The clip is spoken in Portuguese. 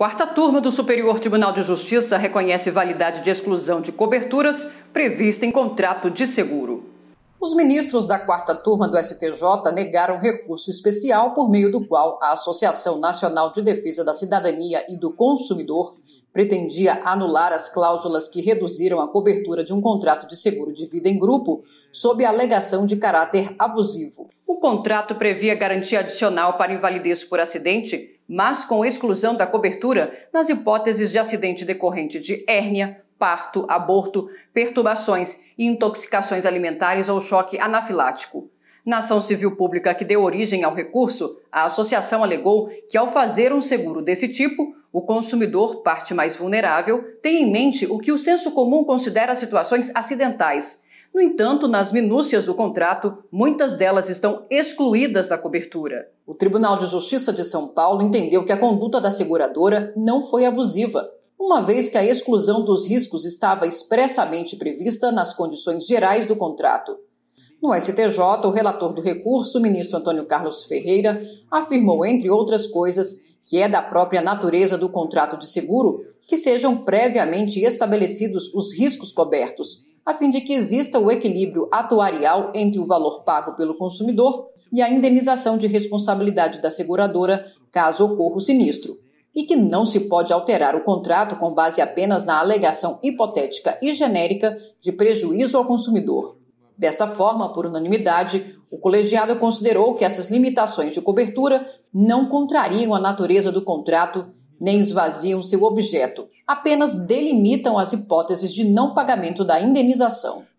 Quarta turma do Superior Tribunal de Justiça reconhece validade de exclusão de coberturas prevista em contrato de seguro. Os ministros da quarta turma do STJ negaram recurso especial por meio do qual a Associação Nacional de Defesa da Cidadania e do Consumidor pretendia anular as cláusulas que reduziram a cobertura de um contrato de seguro de vida em grupo sob alegação de caráter abusivo. O contrato previa garantia adicional para invalidez por acidente mas com exclusão da cobertura nas hipóteses de acidente decorrente de hérnia, parto, aborto, perturbações e intoxicações alimentares ou choque anafilático. Na ação civil pública que deu origem ao recurso, a associação alegou que, ao fazer um seguro desse tipo, o consumidor, parte mais vulnerável, tem em mente o que o senso comum considera situações acidentais no entanto, nas minúcias do contrato, muitas delas estão excluídas da cobertura. O Tribunal de Justiça de São Paulo entendeu que a conduta da seguradora não foi abusiva, uma vez que a exclusão dos riscos estava expressamente prevista nas condições gerais do contrato. No STJ, o relator do recurso, o ministro Antônio Carlos Ferreira, afirmou, entre outras coisas, que é da própria natureza do contrato de seguro que sejam previamente estabelecidos os riscos cobertos, a fim de que exista o equilíbrio atuarial entre o valor pago pelo consumidor e a indenização de responsabilidade da seguradora caso ocorra o sinistro, e que não se pode alterar o contrato com base apenas na alegação hipotética e genérica de prejuízo ao consumidor. Desta forma, por unanimidade, o colegiado considerou que essas limitações de cobertura não contrariam a natureza do contrato nem esvaziam seu objeto, apenas delimitam as hipóteses de não pagamento da indenização.